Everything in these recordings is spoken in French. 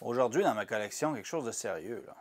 Aujourd'hui, dans ma collection, quelque chose de sérieux. Là.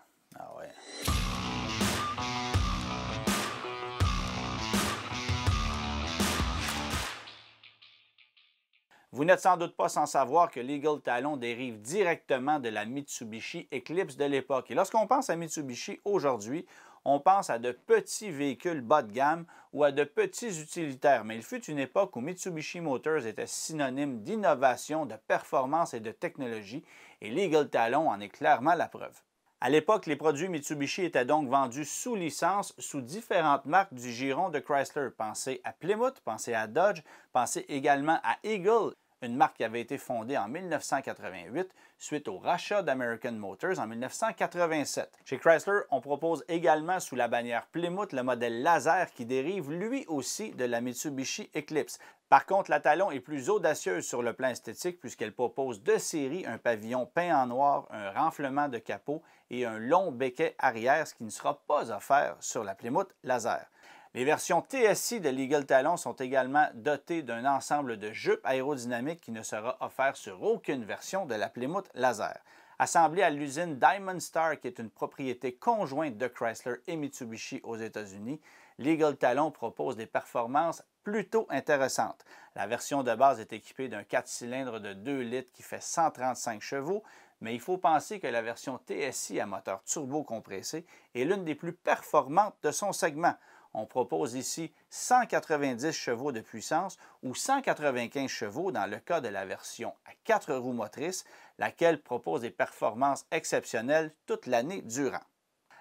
Vous n'êtes sans doute pas sans savoir que l'Eagle Talon dérive directement de la Mitsubishi Eclipse de l'époque. Et lorsqu'on pense à Mitsubishi aujourd'hui, on pense à de petits véhicules bas de gamme ou à de petits utilitaires, mais il fut une époque où Mitsubishi Motors était synonyme d'innovation, de performance et de technologie, et l'Eagle Talon en est clairement la preuve. À l'époque, les produits Mitsubishi étaient donc vendus sous licence sous différentes marques du giron de Chrysler. Pensez à Plymouth, pensez à Dodge, pensez également à Eagle une marque qui avait été fondée en 1988 suite au rachat d'American Motors en 1987. Chez Chrysler, on propose également sous la bannière Plymouth le modèle Laser qui dérive lui aussi de la Mitsubishi Eclipse. Par contre, la Talon est plus audacieuse sur le plan esthétique puisqu'elle propose de série un pavillon peint en noir, un renflement de capot et un long becquet arrière, ce qui ne sera pas offert sur la Plymouth Laser. Les versions TSI de l'Eagle Talon sont également dotées d'un ensemble de jupes aérodynamiques qui ne sera offert sur aucune version de la Plymouth Laser. Assemblée à l'usine Diamond Star, qui est une propriété conjointe de Chrysler et Mitsubishi aux États-Unis, l'Eagle Talon propose des performances plutôt intéressantes. La version de base est équipée d'un 4 cylindres de 2 litres qui fait 135 chevaux, mais il faut penser que la version TSI à moteur turbo compressé est l'une des plus performantes de son segment on propose ici 190 chevaux de puissance ou 195 chevaux dans le cas de la version à 4 roues motrices, laquelle propose des performances exceptionnelles toute l'année durant.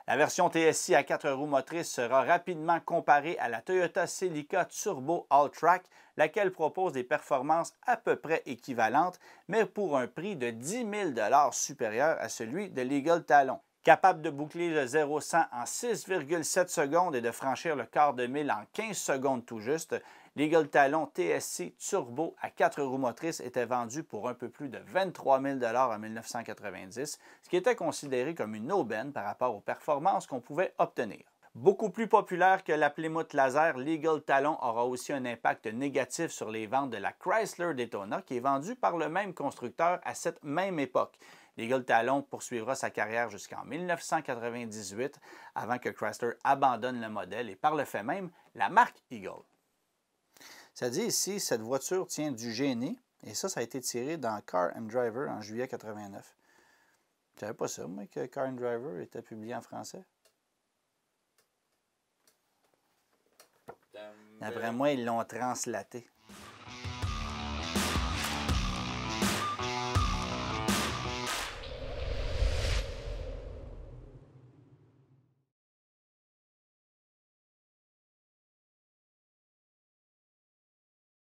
La version TSI à 4 roues motrices sera rapidement comparée à la Toyota Celica Turbo All-Track, laquelle propose des performances à peu près équivalentes, mais pour un prix de 10 000 supérieur à celui de l'Eagle Talon capable de boucler le 0-100 en 6,7 secondes et de franchir le quart de mille en 15 secondes tout juste, l'Eagle Talon TSC Turbo à 4 roues motrices était vendu pour un peu plus de 23 000 en 1990, ce qui était considéré comme une aubaine par rapport aux performances qu'on pouvait obtenir. Beaucoup plus populaire que la Plymouth Laser, l'Eagle Talon aura aussi un impact négatif sur les ventes de la Chrysler Daytona qui est vendue par le même constructeur à cette même époque. L'Eagle Talon poursuivra sa carrière jusqu'en 1998 avant que Chrysler abandonne le modèle et par le fait même la marque Eagle. Ça dit ici, cette voiture tient du génie et ça, ça a été tiré dans Car Driver en juillet 89. Je pas ça, moi, que Car Driver était publié en français. D'après moi, ils l'ont translaté.